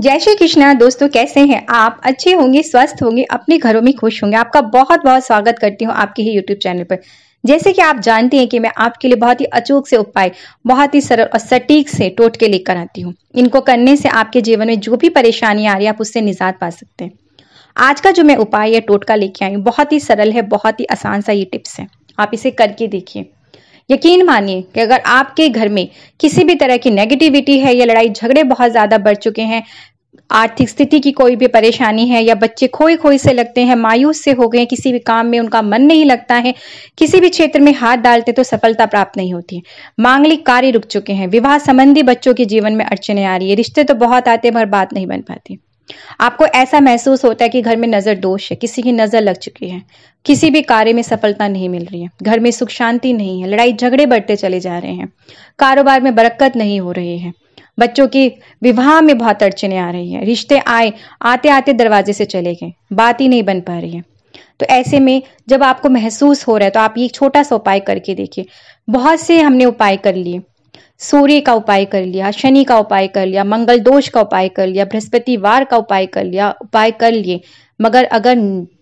जय श्री कृष्णा दोस्तों कैसे हैं आप अच्छे होंगे स्वस्थ होंगे अपने घरों में खुश होंगे आपका बहुत बहुत स्वागत करती हूँ आपके ही यूट्यूब चैनल पर जैसे कि आप जानते हैं कि मैं आपके लिए बहुत ही अचूक से उपाय बहुत ही सरल और सटीक से टोटके लेकर आती हूँ इनको करने से आपके जीवन में जो भी परेशानी आ रही है आप उससे निजात पा सकते हैं आज का जो मैं उपाय या टोटका लेके आई हूँ बहुत ही सरल है बहुत ही आसान सा ये टिप्स है आप इसे करके देखिए यकीन मानिए कि अगर आपके घर में किसी भी तरह की नेगेटिविटी है या लड़ाई झगड़े बहुत ज़्यादा बढ़ चुके हैं आर्थिक स्थिति की कोई भी परेशानी है या बच्चे खोई खोई से लगते हैं मायूस से हो गए किसी भी काम में उनका मन नहीं लगता है किसी भी क्षेत्र में हाथ डालते तो सफलता प्राप्त नहीं होती है मांगलिक कार्य रुक चुके हैं विवाह संबंधी बच्चों के जीवन में अड़चने आ रही है रिश्ते तो बहुत आते हैं पर बात नहीं बन पाती आपको ऐसा महसूस होता है कि घर में नज़र दोष है किसी की नज़र लग चुकी है किसी भी कार्य में सफलता नहीं मिल रही है घर में सुख शांति नहीं है लड़ाई झगड़े बढ़ते चले जा रहे हैं कारोबार में बरकत नहीं हो रही है बच्चों की विवाह में बहुत अड़चने आ रही है रिश्ते आए आते आते दरवाजे से चले गए बात ही नहीं बन पा रही है तो ऐसे में जब आपको महसूस हो रहा है तो आप ये छोटा सा उपाय करके देखिए बहुत से हमने उपाय कर लिए सूर्य का उपाय कर लिया शनि का उपाय कर लिया मंगल दोष का उपाय कर लिया बृहस्पतिवार का उपाय कर लिया उपाय कर लिए मगर अगर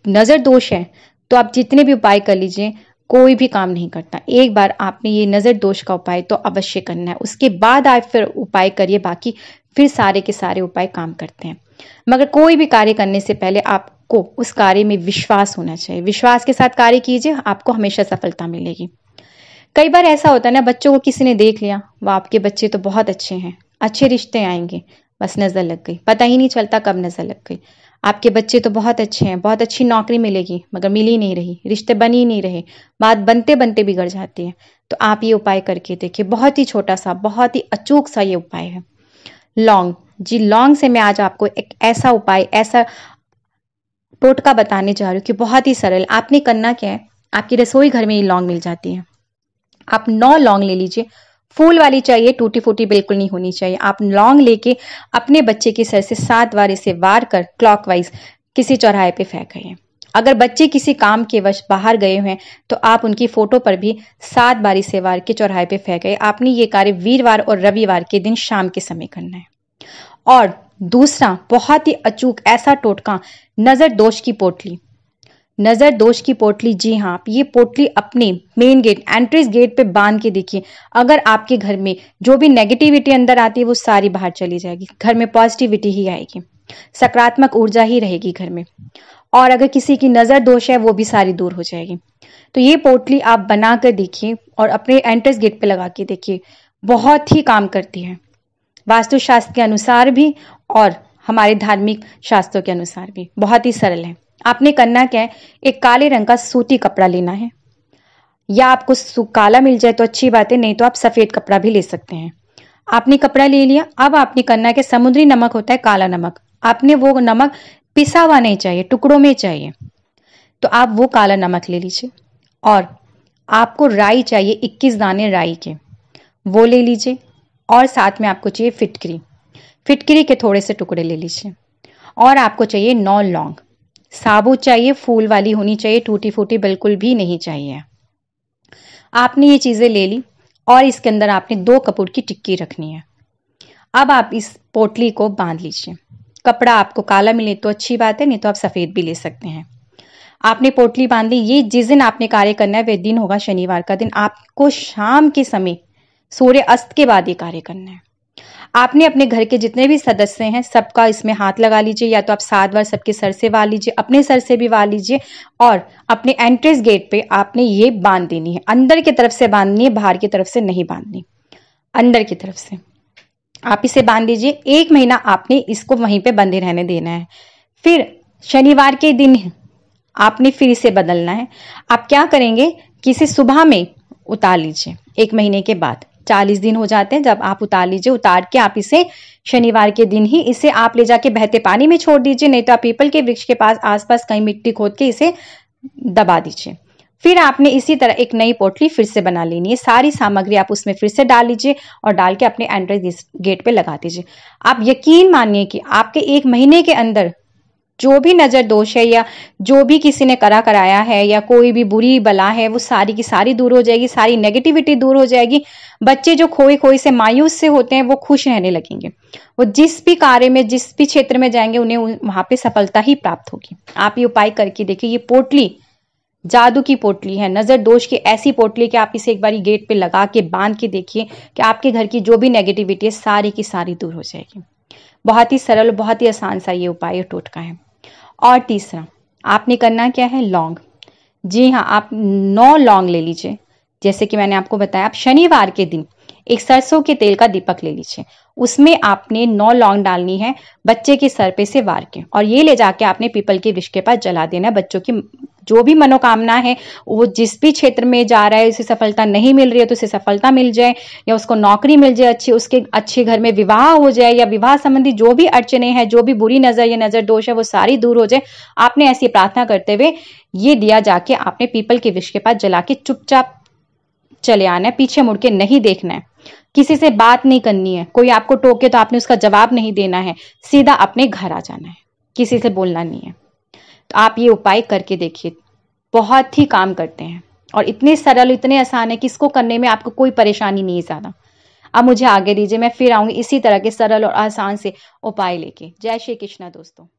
नज़र दोष है तो आप जितने भी उपाय कर लीजिए कोई भी काम नहीं करता एक बार आपने ये नज़र दोष का उपाय तो अवश्य करना है उसके बाद आप फिर उपाय करिए बाकी फिर सारे के सारे उपाय काम करते हैं मगर कोई भी कार्य करने से पहले आपको उस कार्य में विश्वास होना चाहिए विश्वास के साथ कार्य कीजिए आपको हमेशा सफलता मिलेगी कई बार ऐसा होता है ना बच्चों को किसी ने देख लिया वो आपके बच्चे तो बहुत अच्छे हैं अच्छे रिश्ते आएंगे बस नज़र लग गई पता ही नहीं चलता कब नज़र लग गई आपके बच्चे तो बहुत अच्छे हैं बहुत अच्छी नौकरी मिलेगी मगर मिल ही नहीं रही रिश्ते बन ही नहीं रहे बात बनते बनते बिगड़ जाती है तो आप ये उपाय करके देखिए बहुत ही छोटा सा बहुत ही अचूक सा ये उपाय है लौंग जी लौंग से मैं आज आपको एक ऐसा उपाय ऐसा टोटका बताने जा रही हूँ कि बहुत ही सरल आपने करना क्या है आपकी रसोई घर में ये लौंग मिल जाती है आप नौ लॉन्ग ले लीजिए फूल वाली चाहिए टूटी फूटी बिल्कुल नहीं होनी चाहिए आप लॉन्ग लेके अपने बच्चे के सर से सात बार इसे वार कर क्लॉकवाइज किसी चौराहे पे फेंक अगर बच्चे किसी काम के वश बाहर गए हैं तो आप उनकी फोटो पर भी सात बारी से वार के चौराहे पे फेंक गए आपने ये कार्य वीरवार और रविवार के दिन शाम के समय करना है और दूसरा बहुत ही अचूक ऐसा टोटका नजर दोष की पोटली नज़र दोष की पोटली जी हाँ ये पोटली अपने मेन गेट एंट्रीज गेट पे बांध के देखिए अगर आपके घर में जो भी नेगेटिविटी अंदर आती है वो सारी बाहर चली जाएगी घर में पॉजिटिविटी ही आएगी सकारात्मक ऊर्जा ही रहेगी घर में और अगर किसी की नज़र दोष है वो भी सारी दूर हो जाएगी तो ये पोटली आप बना कर देखिए और अपने एंट्रेंस गेट पे लगा के देखिए बहुत ही काम करती है वास्तुशास्त्र के अनुसार भी और हमारे धार्मिक शास्त्रों के अनुसार भी बहुत ही सरल है आपने करना क्या है एक काले रंग का सूती कपड़ा लेना है या आपको काला मिल जाए तो अच्छी बात है नहीं तो आप सफ़ेद कपड़ा भी ले सकते हैं आपने कपड़ा ले लिया अब आपने करना है कि समुद्री नमक होता है काला नमक आपने वो नमक पिसा हुआ नहीं चाहिए टुकड़ों में चाहिए तो आप वो काला नमक ले लीजिए और आपको राई चाहिए 21 दाने राई के वो ले लीजिए और साथ में आपको चाहिए फिटकरी फिटकरी के थोड़े से टुकड़े ले लीजिए और आपको चाहिए नौ लौंग साबुत चाहिए फूल वाली होनी चाहिए टूटी फूटी बिल्कुल भी नहीं चाहिए आपने ये चीज़ें ले ली और इसके अंदर आपने दो कपूर की टिक्की रखनी है अब आप इस पोटली को बांध लीजिए कपड़ा आपको काला मिले तो अच्छी बात है नहीं तो आप सफ़ेद भी ले सकते हैं आपने पोटली बांध ली ये जिस दिन आपने कार्य करना है वह दिन होगा शनिवार का दिन आपको शाम के समय सूर्य अस्त के बाद ये कार्य करना है आपने अपने घर के जितने भी सदस्य हैं सबका इसमें हाथ लगा लीजिए या तो आप सात बार सबके सर से वा लीजिए अपने सर से भी वा लीजिए और अपने एंट्रेंस गेट पे आपने ये बांध देनी है अंदर की तरफ से बांधनी है बाहर की तरफ से नहीं बांधनी अंदर की तरफ से आप इसे बांध दीजिए एक महीना आपने इसको वहीं पर बंधे रहने देना है फिर शनिवार के दिन आपने फिर इसे बदलना है आप क्या करेंगे कि इसे सुबह में उतार लीजिए एक महीने के बाद चालीस दिन हो जाते हैं जब आप उतार लीजिए उतार के आप इसे शनिवार के दिन ही इसे आप ले जाके बहते पानी में छोड़ दीजिए नहीं तो आप पीपल के वृक्ष के पास आसपास कहीं मिट्टी खोद के इसे दबा दीजिए फिर आपने इसी तरह एक नई पोटली फिर से बना लेनी है सारी सामग्री आप उसमें फिर से डाल लीजिए और डाल के अपने एंट्रेंस गेट पे लगा दीजिए आप यकीन मानिए कि आपके एक महीने के अंदर जो भी नज़र दोष है या जो भी किसी ने करा कराया है या कोई भी बुरी बला है वो सारी की सारी दूर हो जाएगी सारी नेगेटिविटी दूर हो जाएगी बच्चे जो खोई खोई से मायूस से होते हैं वो खुश रहने लगेंगे वो जिस भी कार्य में जिस भी क्षेत्र में जाएंगे उन्हें वहां पे सफलता ही प्राप्त होगी आप ये उपाय करके देखिए ये पोटली जादू की पोटली है नज़र दोष की ऐसी पोटली कि आप इसे एक बार गेट पे लगा के बांध के देखिए कि आपके घर की जो भी नेगेटिविटी है सारी की सारी दूर हो जाएगी बहुत ही सरल बहुत ही आसान सा ये उपाय टोटका है और तीसरा आपने करना क्या है लॉन्ग जी हाँ आप नौ लॉन्ग ले लीजिए जैसे कि मैंने आपको बताया आप शनिवार के दिन एक सरसों के तेल का दीपक ले लीजिए उसमें आपने नौ लौंग डालनी है बच्चे के सर पे से वार के और ये ले जाके आपने पीपल के विष के पास जला देना बच्चों की जो भी मनोकामना है वो जिस भी क्षेत्र में जा रहा है उसे सफलता नहीं मिल रही है तो उसे सफलता मिल जाए या उसको नौकरी मिल जाए अच्छी उसके अच्छे घर में विवाह हो जाए या विवाह संबंधी जो भी अड़चने हैं जो भी बुरी नजर या नजर दोष है वो सारी दूर हो जाए आपने ऐसी प्रार्थना करते हुए ये दिया जाके आपने पीपल के विष के पास जला के चुपचाप चले आना है पीछे मुड़ के नहीं देखना है किसी से बात नहीं करनी है कोई आपको टोके तो आपने उसका जवाब नहीं देना है सीधा अपने घर आ जाना है किसी से बोलना नहीं है तो आप ये उपाय करके देखिए बहुत ही काम करते हैं और इतने सरल इतने आसान है कि इसको करने में आपको कोई परेशानी नहीं ज़्यादा अब मुझे आगे दीजिए मैं फिर आऊंगी इसी तरह के सरल और आसान से उपाय लेके जय श्री कृष्णा दोस्तों